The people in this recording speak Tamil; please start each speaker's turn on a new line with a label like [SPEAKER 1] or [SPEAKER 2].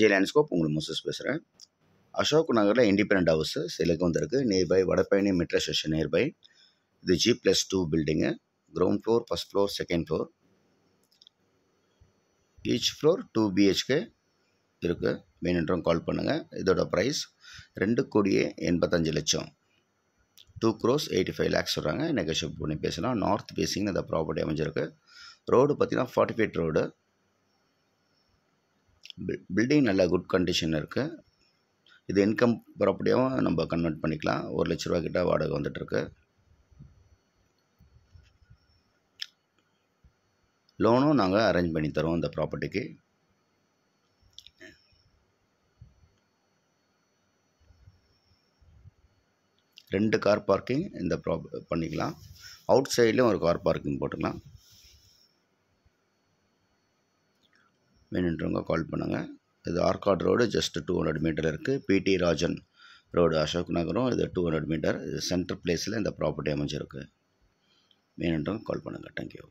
[SPEAKER 1] ஜே லேண்ட்ஸ்கோப் உங்களுக்கு மோசஸ் பேசுகிறேன் அசோக் நகரில் இண்டிபெண்ட் ஹவுஸ் சிலைக்கு வந்திருக்கு nearby Vadapalani metro station nearby இது G plus two building ground floor first floor second floor each floor two BHK இருக்குது என்றும் கால் பண்ணுங்கள் இதோட ப்ரைஸ் ரெண்டு கோடியே எண்பத்தஞ்சு லட்சம் two crores eighty five lakhs சொல்கிறாங்க நெகோஷியேட் பண்ணி பேசலாம் நார்த் பேசிங்னு இந்த ப்ராப்பர்ட்டி அமைஞ்சிருக்கு ரோடு பார்த்திங்கன்னா ஃபார்ட்டி ஃபைட் ரோடு பில்டிங் நல்ல குட் கண்டிஷன் இருக்குது இது இன்கம் ப்ராப்பர்ட்டியாகவும் நம்ம கன்வெர்ட் பண்ணிக்கலாம் ஒரு லட்ச ரூபா கிட்ட வாடகை வந்துட்டுருக்கு லோனும் நாங்கள் அரேஞ்ச் பண்ணி தருவோம் இந்த ப்ராப்பர்ட்டிக்கு ரெண்டு கார் பார்க்கிங் இந்த ப்ரா பண்ணிக்கலாம் அவுட் சைட்லேயும் ஒரு கார் பார்க்கிங் போட்டுக்கலாம் வேணுன்றவங்க கால் பண்ணுங்கள் இது Arcot road just two hundred metre இருக்குது பிடி ராஜன் ரோடு அசோக் நகரம் இது டூ ஹண்ட்ரட் மீட்டர் இது சென்ட்ரல் பிளேஸில் இந்த ப்ராப்பர்ட்டி அமைஞ்சிருக்கு வேணுன்றவங்க கால் பண்ணுங்கள் தேங்க்யூ